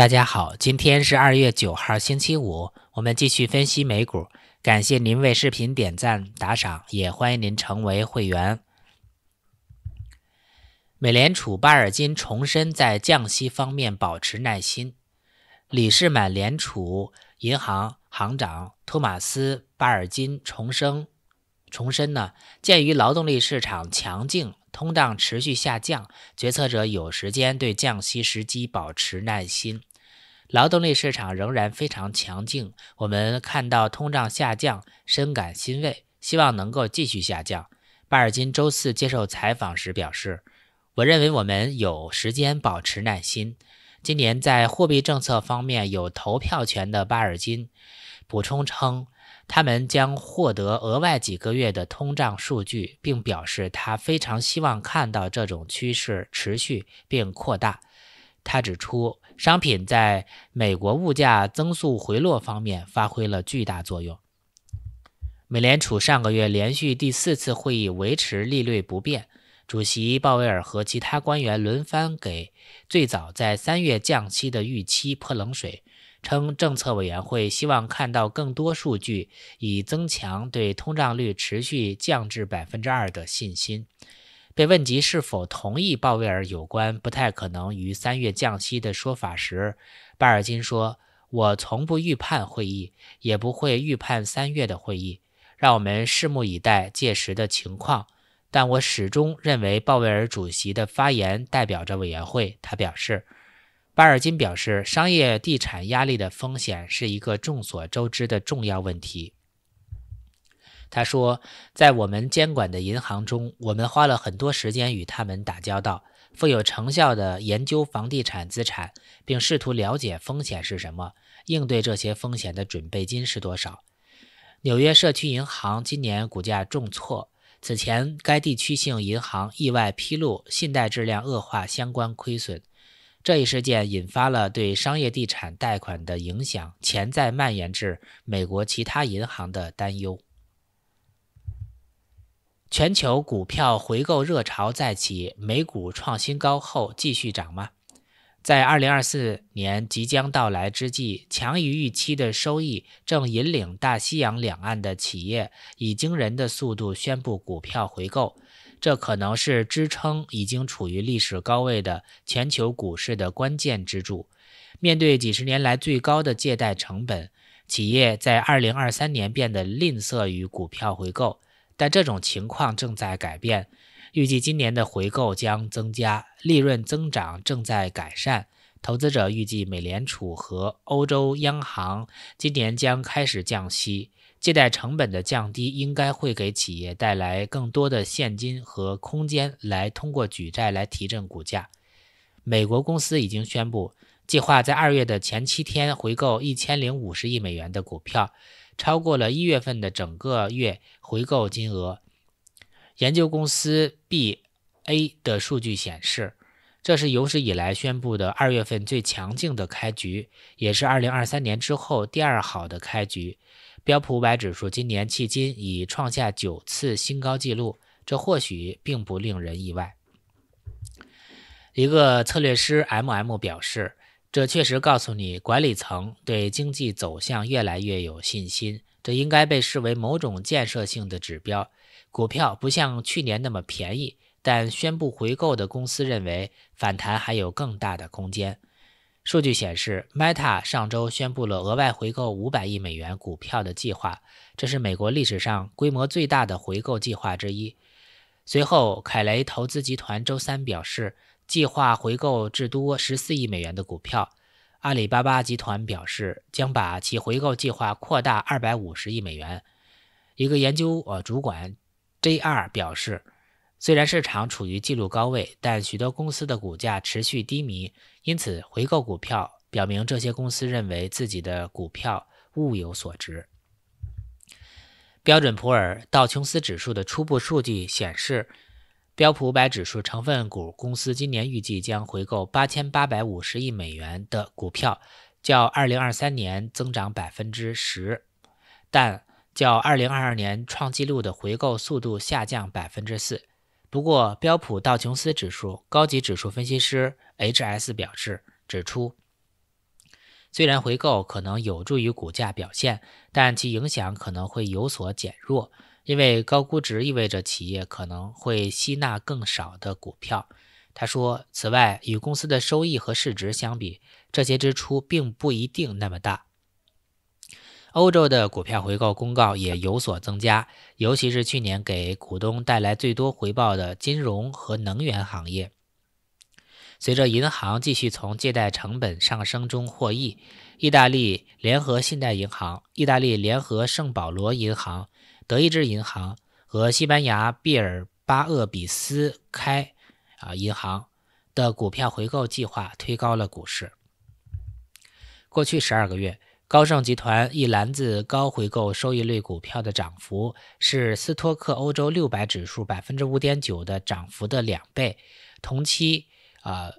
大家好，今天是二月九号星期五，我们继续分析美股。感谢您为视频点赞打赏，也欢迎您成为会员。美联储巴尔金重申在降息方面保持耐心。理事满，美联储银行行长托马斯·巴尔金重申，重申呢，鉴于劳动力市场强劲，通胀持续下降，决策者有时间对降息时机保持耐心。劳动力市场仍然非常强劲，我们看到通胀下降，深感欣慰，希望能够继续下降。巴尔金周四接受采访时表示：“我认为我们有时间保持耐心。”今年在货币政策方面有投票权的巴尔金补充称：“他们将获得额外几个月的通胀数据，并表示他非常希望看到这种趋势持续并扩大。”他指出。商品在美国物价增速回落方面发挥了巨大作用。美联储上个月连续第四次会议维持利率不变，主席鲍威尔和其他官员轮番给最早在三月降息的预期泼冷水，称政策委员会希望看到更多数据以增强对通胀率持续降至百分之二的信心。被问及是否同意鲍威尔有关不太可能于三月降息的说法时，巴尔金说：“我从不预判会议，也不会预判三月的会议，让我们拭目以待届时的情况。但我始终认为鲍威尔主席的发言代表着委员会。”他表示。巴尔金表示，商业地产压力的风险是一个众所周知的重要问题。他说，在我们监管的银行中，我们花了很多时间与他们打交道，富有成效地研究房地产资产，并试图了解风险是什么，应对这些风险的准备金是多少。纽约社区银行今年股价重挫，此前该地区性银行意外披露信贷质量恶化相关亏损，这一事件引发了对商业地产贷款的影响，潜在蔓延至美国其他银行的担忧。全球股票回购热潮再起，美股创新高后继续涨吗？在二零二四年即将到来之际，强于预期的收益正引领大西洋两岸的企业以惊人的速度宣布股票回购，这可能是支撑已经处于历史高位的全球股市的关键支柱。面对几十年来最高的借贷成本，企业在二零二三年变得吝啬于股票回购。但这种情况正在改变，预计今年的回购将增加，利润增长正在改善。投资者预计美联储和欧洲央行今年将开始降息，借贷成本的降低应该会给企业带来更多的现金和空间来通过举债来提振股价。美国公司已经宣布计划在二月的前七天回购一千零五十亿美元的股票。超过了一月份的整个月回购金额。研究公司 B A 的数据显示，这是有史以来宣布的二月份最强劲的开局，也是二零二三年之后第二好的开局。标普五百指数今年迄今已创下九次新高纪录，这或许并不令人意外。一个策略师 M M 表示。这确实告诉你，管理层对经济走向越来越有信心。这应该被视为某种建设性的指标。股票不像去年那么便宜，但宣布回购的公司认为反弹还有更大的空间。数据显示，Meta 上周宣布了额外回购500亿美元股票的计划，这是美国历史上规模最大的回购计划之一。随后，凯雷投资集团周三表示。计划回购至多十四亿美元的股票，阿里巴巴集团表示将把其回购计划扩大二百五十亿美元。一个研究呃主管 J.R 表示，虽然市场处于纪录高位，但许多公司的股价持续低迷，因此回购股票表明这些公司认为自己的股票物有所值。标准普尔道琼斯指数的初步数据显示。标普五百指数成分股公司今年预计将回购8850亿美元的股票，较2023年增长10%，但较2022年创纪录的回购速度下降4%。不过，标普道琼斯指数高级指数分析师 H.S. 表示指出，虽然回购可能有助于股价表现，但其影响可能会有所减弱。因为高估值意味着企业可能会吸纳更少的股票，他说。此外，与公司的收益和市值相比，这些支出并不一定那么大。欧洲的股票回购公告也有所增加，尤其是去年给股东带来最多回报的金融和能源行业。随着银行继续从借贷成本上升中获益，意大利联合信贷银行、意大利联合圣保罗银行。德意志银行和西班牙毕尔巴鄂比斯开啊银行的股票回购计划推高了股市。过去十二个月，高盛集团一篮子高回购收益率股票的涨幅是斯托克欧洲六百指数百分之五点九的涨幅的两倍。同期啊，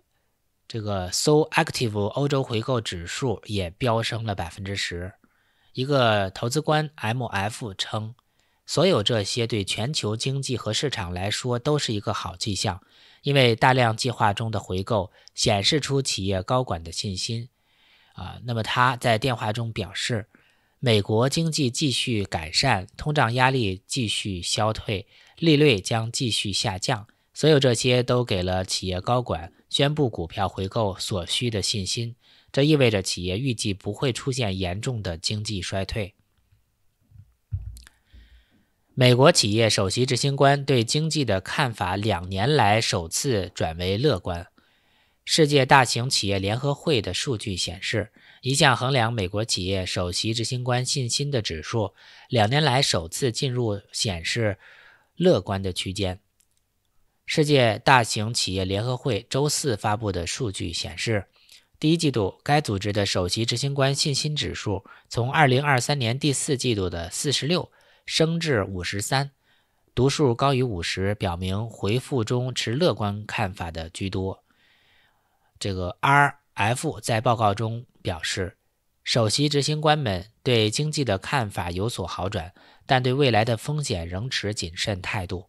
这个 So Active 欧洲回购指数也飙升了百分之十。一个投资官 MF 称。所有这些对全球经济和市场来说都是一个好迹象，因为大量计划中的回购显示出企业高管的信心。啊，那么他在电话中表示，美国经济继续改善，通胀压力继续消退，利率将继续下降。所有这些都给了企业高管宣布股票回购所需的信心。这意味着企业预计不会出现严重的经济衰退。美国企业首席执行官对经济的看法，两年来首次转为乐观。世界大型企业联合会的数据显示，一项衡量美国企业首席执行官信心的指数，两年来首次进入显示乐观的区间。世界大型企业联合会周四发布的数据显示，第一季度该组织的首席执行官信心指数从2023年第四季度的46。升至五十三，读数高于五十，表明回复中持乐观看法的居多。这个 R F 在报告中表示，首席执行官们对经济的看法有所好转，但对未来的风险仍持谨慎态度。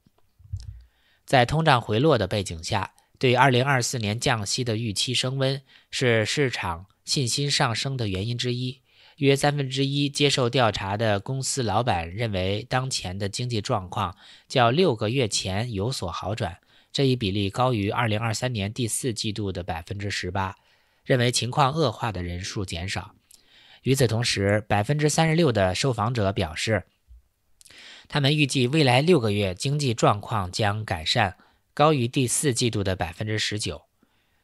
在通胀回落的背景下，对二零二四年降息的预期升温是市场信心上升的原因之一。约三分之一接受调查的公司老板认为，当前的经济状况较六个月前有所好转，这一比例高于2023年第四季度的百分之十八。认为情况恶化的人数减少。与此同时，百分之三十六的受访者表示，他们预计未来六个月经济状况将改善，高于第四季度的百分之十九。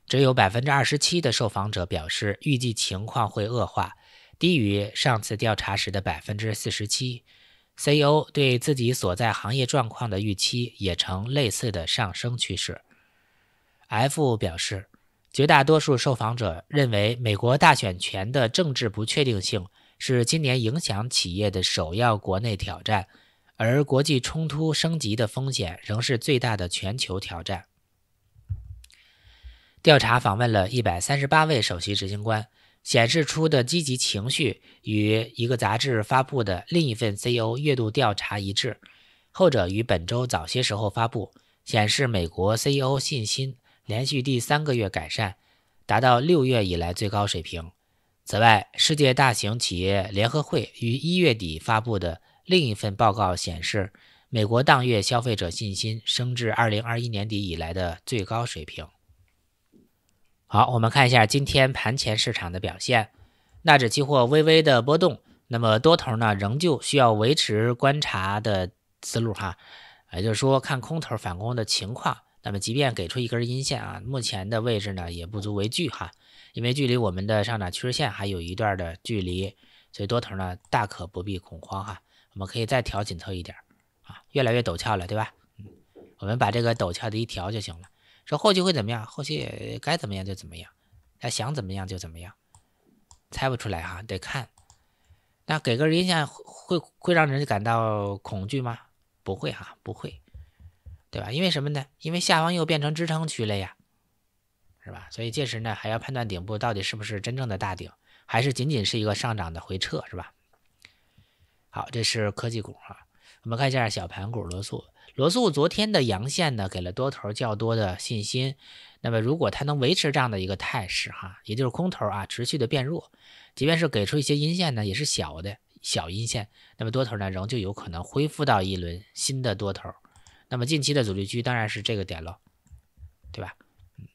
只有百分之二十七的受访者表示预计情况会恶化。低于上次调查时的百分之四十七，CEO 对自己所在行业状况的预期也呈类似的上升趋势。F 表示，绝大多数受访者认为美国大选前的政治不确定性是今年影响企业的首要国内挑战，而国际冲突升级的风险仍是最大的全球挑战。调查访问了一百三十八位首席执行官。显示出的积极情绪与一个杂志发布的另一份 CEO 月度调查一致，后者于本周早些时候发布，显示美国 CEO 信心连续第三个月改善，达到六月以来最高水平。此外，世界大型企业联合会于一月底发布的另一份报告显示，美国当月消费者信心升至2021年底以来的最高水平。好，我们看一下今天盘前市场的表现，纳指期货微微的波动，那么多头呢，仍旧需要维持观察的思路哈，也就是说看空头反攻的情况，那么即便给出一根阴线啊，目前的位置呢也不足为惧哈，因为距离我们的上涨趋势线还有一段的距离，所以多头呢大可不必恐慌哈，我们可以再调紧凑一点啊，越来越陡峭了对吧？嗯，我们把这个陡峭的一调就行了。说后期会怎么样？后期该怎么样就怎么样，他想怎么样就怎么样，猜不出来哈，得看。那给个人印象会会让人感到恐惧吗？不会哈，不会，对吧？因为什么呢？因为下方又变成支撑区了呀，是吧？所以届时呢，还要判断顶部到底是不是真正的大顶，还是仅仅是一个上涨的回撤，是吧？好，这是科技股哈，我们看一下小盘股罗素。罗素昨天的阳线呢，给了多头较多的信心。那么，如果它能维持这样的一个态势，哈，也就是空头啊持续的变弱，即便是给出一些阴线呢，也是小的小阴线。那么多头呢，仍旧有可能恢复到一轮新的多头。那么，近期的阻力区当然是这个点喽，对吧？嗯，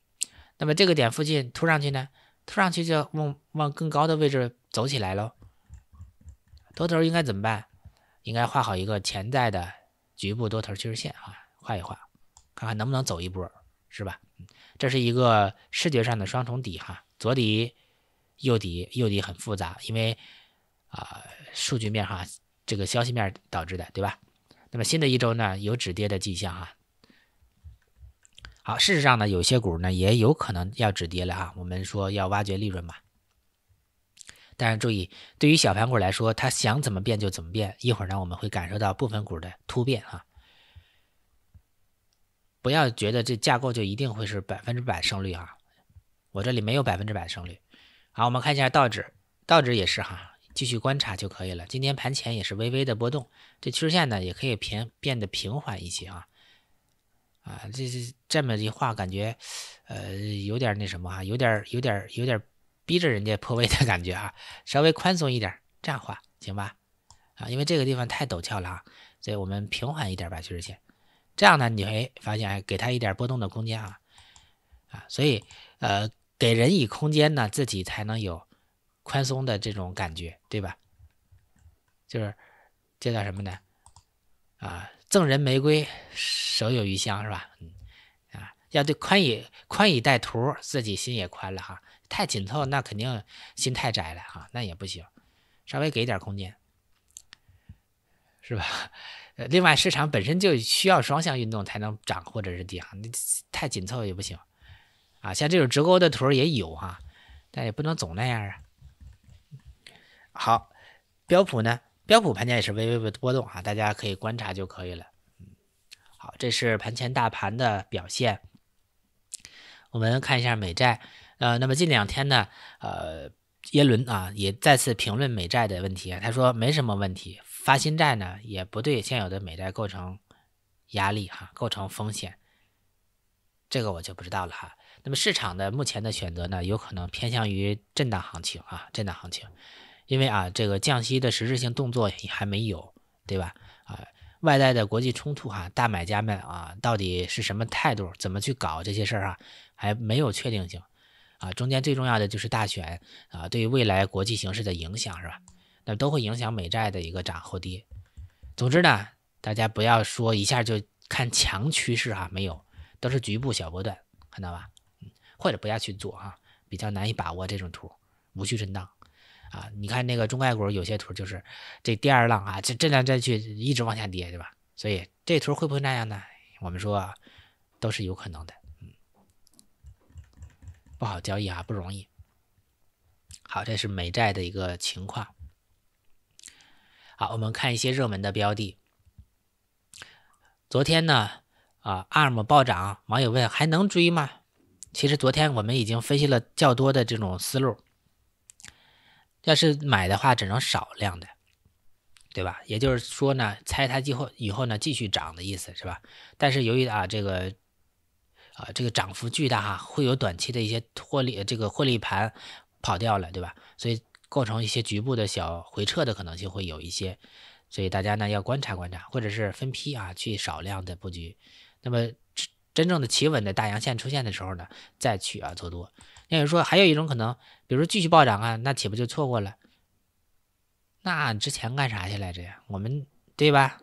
那么这个点附近突上去呢，突上去就往往更高的位置走起来喽。多头应该怎么办？应该画好一个潜在的。局部多头趋势线啊，画一画，看看能不能走一波，是吧？这是一个视觉上的双重底哈，左底、右底，右底很复杂，因为啊数据面哈，这个消息面导致的，对吧？那么新的一周呢，有止跌的迹象哈。好，事实上呢，有些股呢也有可能要止跌了啊。我们说要挖掘利润嘛。但是注意，对于小盘股来说，它想怎么变就怎么变。一会儿呢，我们会感受到部分股的突变啊。不要觉得这架构就一定会是百分之百胜率啊！我这里没有百分之百胜率。好，我们看一下道指，道指也是哈，继续观察就可以了。今天盘前也是微微的波动，这趋势线呢也可以平变得平缓一些啊。啊，这这这么一画话感觉，呃，有点那什么啊，有点有点有点。逼着人家破位的感觉啊，稍微宽松一点，这样画行吧？啊，因为这个地方太陡峭了啊，所以我们平缓一点吧，趋势线。这样呢，你会发现，哎，给它一点波动的空间啊，啊，所以呃，给人以空间呢，自己才能有宽松的这种感觉，对吧？就是这叫什么呢？啊，赠人玫瑰，手有余香，是吧？嗯，啊，要对宽以宽以待图，自己心也宽了哈。太紧凑，那肯定心太窄了哈，那也不行，稍微给点空间，是吧？呃，另外市场本身就需要双向运动才能涨或者是跌，你太紧凑也不行啊。像这种直钩的图也有哈，但也不能总那样啊。好，标普呢？标普盘价也是微微的波动啊，大家可以观察就可以了。好，这是盘前大盘的表现。我们看一下美债。呃，那么近两天呢，呃，耶伦啊也再次评论美债的问题啊，他说没什么问题，发新债呢也不对现有的美债构成压力哈，构成风险，这个我就不知道了哈。那么市场的目前的选择呢，有可能偏向于震荡行情啊，震荡行情，因为啊这个降息的实质性动作也还没有，对吧？啊，外在的国际冲突哈，大买家们啊到底是什么态度，怎么去搞这些事儿啊？还没有确定性。啊，中间最重要的就是大选啊，对未来国际形势的影响是吧？那都会影响美债的一个涨或跌。总之呢，大家不要说一下就看强趋势啊，没有，都是局部小波段，看到吧？或者不要去做啊，比较难以把握这种图，无序震荡啊。你看那个中概股有些图就是这第二浪啊，这这浪再去一直往下跌，对吧？所以这图会不会那样呢？我们说都是有可能的。不好交易啊，不容易。好，这是美债的一个情况。好，我们看一些热门的标的。昨天呢，啊 ARM 暴涨，网友问还能追吗？其实昨天我们已经分析了较多的这种思路。要是买的话，只能少量的，对吧？也就是说呢，猜它以后以后呢继续涨的意思是吧？但是由于啊这个。啊，这个涨幅巨大哈，会有短期的一些获利，这个获利盘跑掉了，对吧？所以构成一些局部的小回撤的可能性会有一些，所以大家呢要观察观察，或者是分批啊去少量的布局。那么真正的企稳的大阳线出现的时候呢，再去啊做多。也就说，还有一种可能，比如说继续暴涨啊，那岂不就错过了？那之前干啥去来着呀？我们对吧？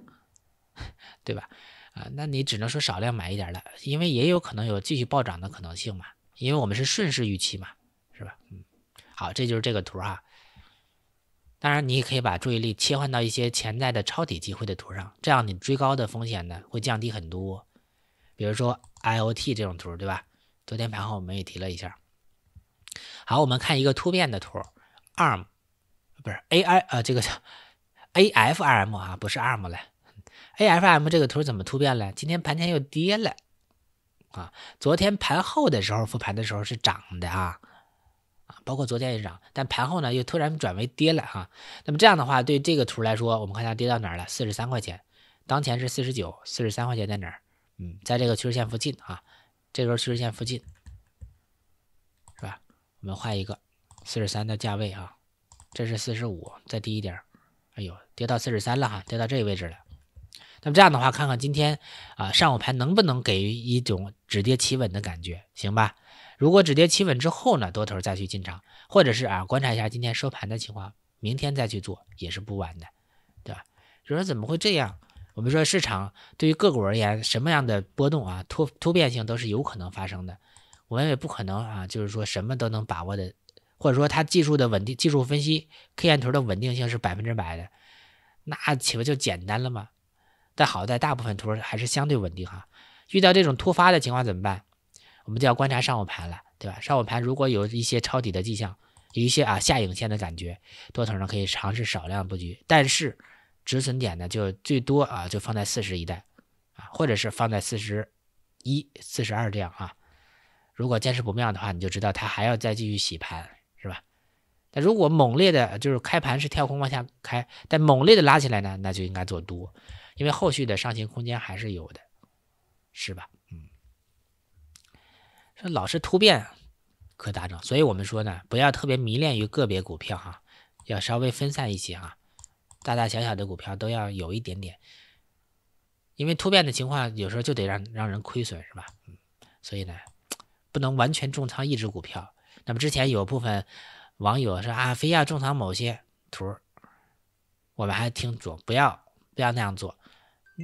对吧？啊，那你只能说少量买一点了，因为也有可能有继续暴涨的可能性嘛，因为我们是顺势预期嘛，是吧？嗯，好，这就是这个图哈。当然，你也可以把注意力切换到一些潜在的超底机会的图上，这样你追高的风险呢会降低很多。比如说 IOT 这种图，对吧？昨天盘后我们也提了一下。好，我们看一个突变的图，ARM 不是 AI 呃，这个叫 AFRM 啊，不是 ARM 嘞。A F M 这个图怎么突变了？今天盘前又跌了啊！昨天盘后的时候复盘的时候是涨的啊，啊，包括昨天也涨，但盘后呢又突然转为跌了哈。那么这样的话，对这个图来说，我们看它跌到哪儿了？四十三块钱，当前是四十九，四十三块钱在哪儿？嗯，在这个趋势线附近啊，这根趋势线附近，是吧？我们画一个四十三的价位啊，这是四十五，再低一点，哎呦，跌到四十三了哈，跌到这个位置了。那么这样的话，看看今天啊，上午盘能不能给一种止跌企稳的感觉，行吧？如果止跌企稳之后呢，多头再去进场，或者是啊，观察一下今天收盘的情况，明天再去做也是不晚的，对吧？就说怎么会这样？我们说市场对于个股而言，什么样的波动啊，突突变性都是有可能发生的。我们也不可能啊，就是说什么都能把握的，或者说它技术的稳定，技术分析 K 线图的稳定性是百分之百的，那岂不就简单了吗？但好在大部分图还是相对稳定哈。遇到这种突发的情况怎么办？我们就要观察上午盘了，对吧？上午盘如果有一些抄底的迹象，有一些啊下影线的感觉，多头呢可以尝试少量布局，但是止损点呢就最多啊就放在四十一带啊，或者是放在四十一、四十二这样啊。如果坚持不妙的话，你就知道它还要再继续洗盘，是吧？但如果猛烈的就是开盘是跳空往下开，但猛烈的拉起来呢，那就应该做多。因为后续的上行空间还是有的，是吧？嗯，说老是突变可咋整？所以我们说呢，不要特别迷恋于个别股票哈，要稍微分散一些哈，大大小小的股票都要有一点点。因为突变的情况有时候就得让让人亏损，是吧？嗯，所以呢，不能完全重仓一只股票。那么之前有部分网友说啊，非要重仓某些图，我们还挺准，不要不要那样做。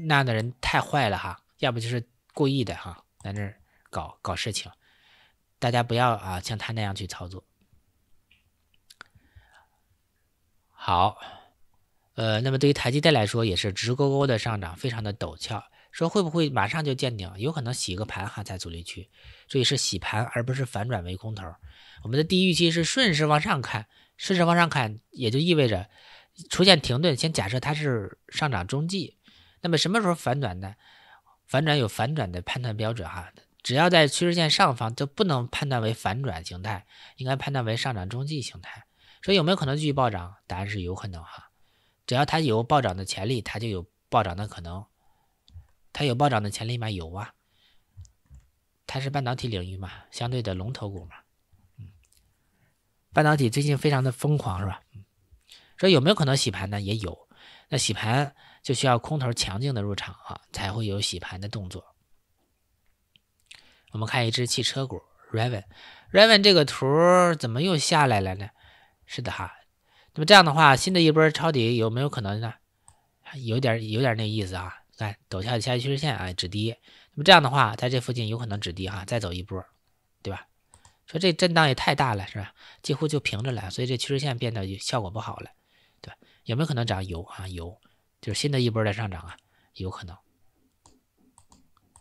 那样的人太坏了哈，要不就是故意的哈，在那儿搞搞事情，大家不要啊像他那样去操作。好，呃，那么对于台积电来说也是直勾勾的上涨，非常的陡峭。说会不会马上就见顶？有可能洗个盘哈，在阻力区，注意是洗盘而不是反转为空头。我们的低预期是顺势往上看，顺势往上看也就意味着出现停顿。先假设它是上涨中继。那么什么时候反转呢？反转有反转的判断标准哈，只要在趋势线上方，就不能判断为反转形态，应该判断为上涨中继形态。所以有没有可能继续暴涨？答案是有可能哈，只要它有暴涨的潜力，它就有暴涨的可能。它有暴涨的潜力吗？有啊，它是半导体领域嘛，相对的龙头股嘛，嗯，半导体最近非常的疯狂是吧？嗯，说有没有可能洗盘呢？也有，那洗盘。就需要空头强劲的入场啊，才会有洗盘的动作。我们看一只汽车股，Raven，Raven 这个图怎么又下来了呢？是的哈，那么这样的话，新的一波抄底有没有可能呢？有点有点那意思啊，看陡峭的下趋势线啊，止跌。那么这样的话，在这附近有可能止跌哈，再走一波，对吧？说这震荡也太大了是吧？几乎就平着了，所以这趋势线变得效果不好了，对？有没有可能涨油啊油？就是新的一波的上涨啊，有可能，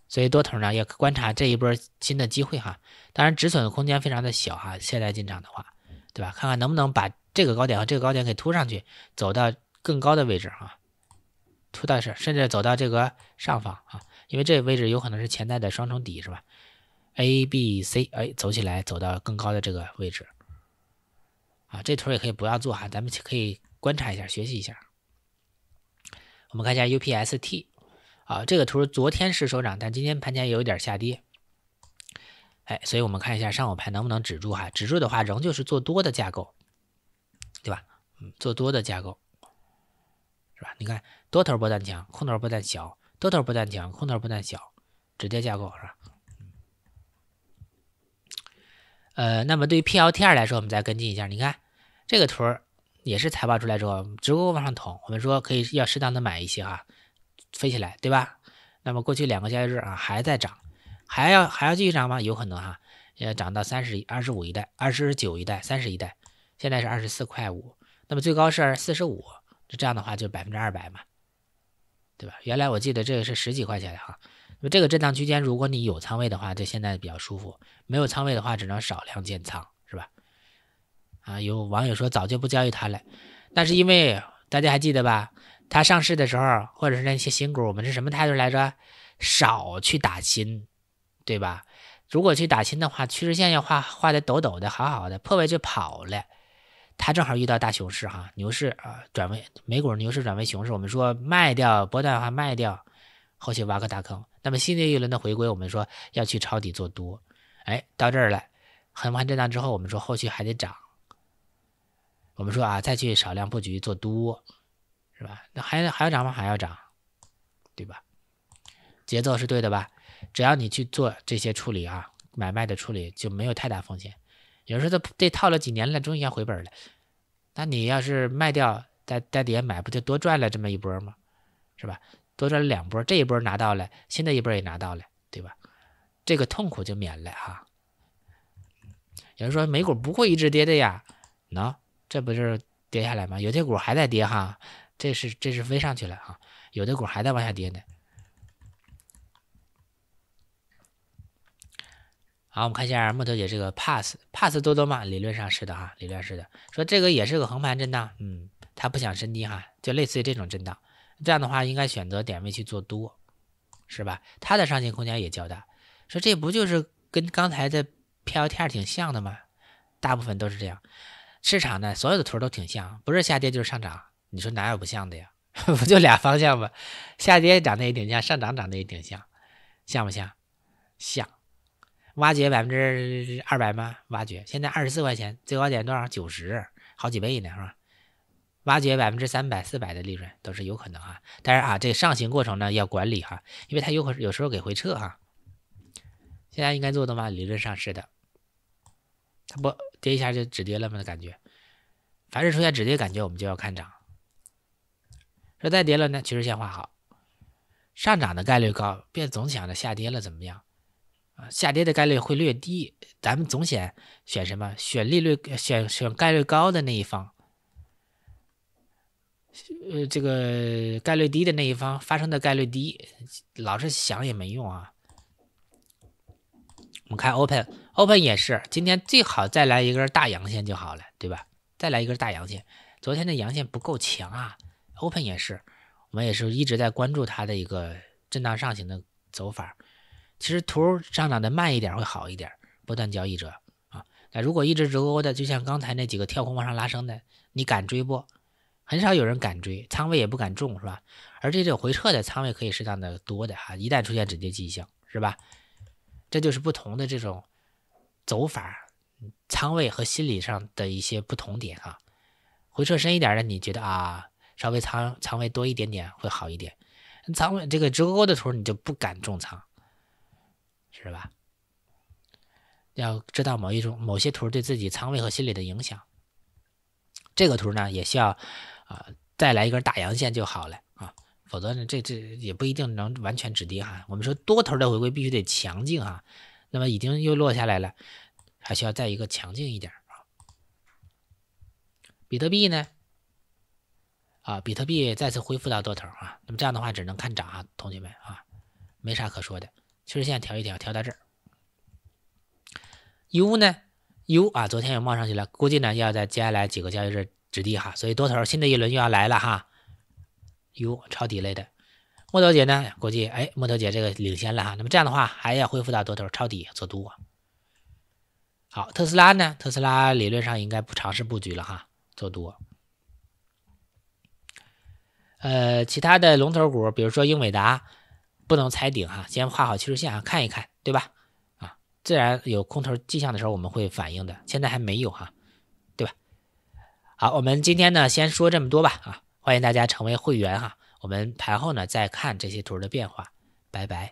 所以多头呢要观察这一波新的机会哈。当然止损的空间非常的小哈，现在进场的话，对吧？看看能不能把这个高点和这个高点给突上去，走到更高的位置哈，突到是甚至走到这个上方啊，因为这个位置有可能是潜在的双重底是吧？A、B、C，哎，走起来走到更高的这个位置啊，这头也可以不要做哈，咱们可以观察一下，学习一下。我们看一下 UPST，啊，这个图昨天是首涨，但今天盘前也有点下跌。哎，所以我们看一下上午盘能不能止住哈？止住的话，仍旧是做多的架构，对吧？嗯，做多的架构，是吧？你看多头波段强，空头波段小；多头波段强，空头波段小，直接架构是吧？呃，那么对于 PLT 来说，我们再跟进一下。你看这个图儿。也是财报出来之后，直勾勾往上捅。我们说可以要适当的买一些啊，飞起来，对吧？那么过去两个交易日啊还在涨，还要还要继续涨吗？有可能哈，也涨到三十二十五一代、二十九一代、三十一带，现在是二十四块五。那么最高是四十五，这样的话就百分之二百嘛，对吧？原来我记得这个是十几块钱哈。那么这个震荡区间，如果你有仓位的话，就现在比较舒服；没有仓位的话，只能少量建仓。啊，有网友说早就不交易它了，那是因为大家还记得吧？它上市的时候，或者是那些新股，我们是什么态度来着？少去打新，对吧？如果去打新的话，趋势线要画画的抖抖的，好好的，破位就跑了。它正好遇到大熊市哈，牛市啊，转为美股牛市转为熊市，我们说卖掉波段的话卖掉，后期挖个大坑。那么新的一轮的回归，我们说要去抄底做多，哎，到这儿了，横盘震荡之后，我们说后续还得涨。我们说啊，再去少量布局做多，是吧？那还还要涨吗？还要涨，对吧？节奏是对的吧？只要你去做这些处理啊，买卖的处理就没有太大风险。有人说他这套了几年了，终于要回本了。那你要是卖掉，在在底下买，不就多赚了这么一波吗？是吧？多赚了两波，这一波拿到了，新的一波也拿到了，对吧？这个痛苦就免了哈。有人说美股不会一直跌的呀？哪？这不是跌下来吗？有些股还在跌哈，这是这是飞上去了哈，有的股还在往下跌呢。好，我们看一下木头姐这个 pass pass 多多嘛？理论上是的哈，理论是的。说这个也是个横盘震荡，嗯，它不想深低哈，就类似于这种震荡。这样的话，应该选择点位去做多，是吧？它的上行空间也较大。说这不就是跟刚才的 PLT 挺像的吗？大部分都是这样。市场呢，所有的图都挺像，不是下跌就是上涨，你说哪有不像的呀？不就俩方向吗？下跌涨得也挺像，上涨涨得也挺像，像不像？像。挖掘百分之二百吗？挖掘现在二十四块钱，最高点多少？九十，好几倍呢，是吧？挖掘百分之三百、四百的利润都是有可能啊。但是啊，这上行过程呢要管理哈，因为它有可有时候给回撤哈。现在应该做的吗？理论上是的。它不跌一下就止跌了吗的感觉？凡是出现止跌感觉，我们就要看涨。说再跌了呢？趋势线画好，上涨的概率高，别总想着下跌了怎么样啊？下跌的概率会略低。咱们总选选什么？选利率？选选概率高的那一方。呃，这个概率低的那一方发生的概率低，老是想也没用啊。我们看 Open。Open 也是，今天最好再来一根大阳线就好了，对吧？再来一根大阳线，昨天的阳线不够强啊。Open 也是，我们也是一直在关注它的一个震荡上行的走法。其实图上涨的慢一点会好一点，波段交易者啊，那如果一直直勾勾的，就像刚才那几个跳空往上拉升的，你敢追不？很少有人敢追，仓位也不敢重，是吧？而这种回撤的仓位可以适当的多的哈，一旦出现止跌迹象，是吧？这就是不同的这种。走法、仓位和心理上的一些不同点啊。回撤深一点的，你觉得啊，稍微仓仓位多一点点会好一点。仓位这个直勾勾的图你就不敢重仓，是吧？要知道某一种某些图对自己仓位和心理的影响。这个图呢也需要啊，再来一根大阳线就好了啊，否则呢这这也不一定能完全止跌哈。我们说多头的回归必须得强劲哈。那么已经又落下来了，还需要再一个强劲一点啊。比特币呢？啊，比特币再次恢复到多头啊。那么这样的话只能看涨啊，同学们啊，没啥可说的。趋势线调一调，调到这儿。U 呢？U 啊，昨天又冒上去了，估计呢要在接下来几个交易日止跌哈，所以多头新的一轮又要来了哈。U 抄底类的。木头姐呢？估计哎，木头姐这个领先了哈。那么这样的话，还要恢复到多头抄底做多。好，特斯拉呢？特斯拉理论上应该不尝试布局了哈，做多。呃，其他的龙头股，比如说英伟达，不能踩顶哈，先画好趋势线啊，看一看，对吧？啊，自然有空头迹象的时候，我们会反应的。现在还没有哈，对吧？好，我们今天呢，先说这么多吧啊！欢迎大家成为会员哈。我们排后呢，再看这些图的变化。拜拜。